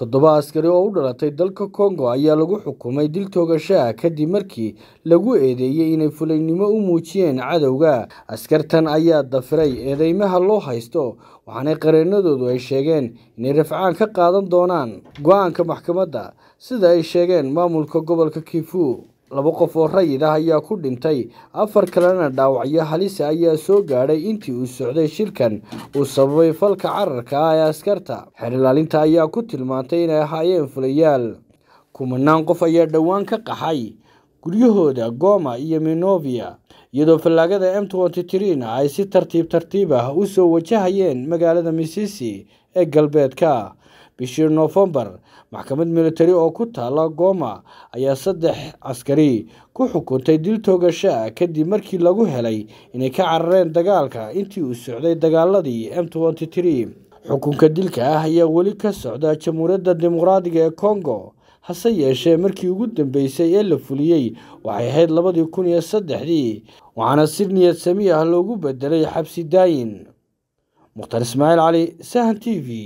toddoba askari oo u dhalatay dalka kongo ayaa lagu xukumay dil toogashaha kadib markii lagu eedeeyey inay fulaynimo u muujiyeen cadowga askartan ayaa dafiray eedeymaha loo haysto waxaanay qareennadoodu ay sheegeen inay rafcaan ka qaadan doonaan go-aanka maxkamadda sida ay sheegeen maamulka gobolka kifu laba qof oo rayid ah ayaa ku dhintay afar kalena dhaawacyo halisa ah ayaa soo gaadhay intii uu socday shirkan uu sababay falka cararka ah ee askarta xer ilaalinta ayaa ku tilmaantay inay ahaayeen fulayaal kumanaan qof ayaa dhowaan ka qaxay guryahooda goma iyo minovia iyadoo fallaagada m na ay si tartiib tartiib ah u soo wajahayeen magaalada misisi ee galbeedka bishii noofembar maxkamad militari oo ku taala gooma ayaa saddex askari ku xukuntay dil toogasha kadib markii lagu helay inay ka carareen dagaalka intii uu socday dagaaladii m xukunka dilka ah ayaa weli ka socda jamhuuriyadda dimuqraadiga ee kongo hase yeeshee markii ugu dambeysay ee la fuliyey waxay ahayd labadii kun iyo saddexdii waxaana si niyad sami ah loogu bedelay xabsi daayin mukhtar ismaaciil cali sahan t v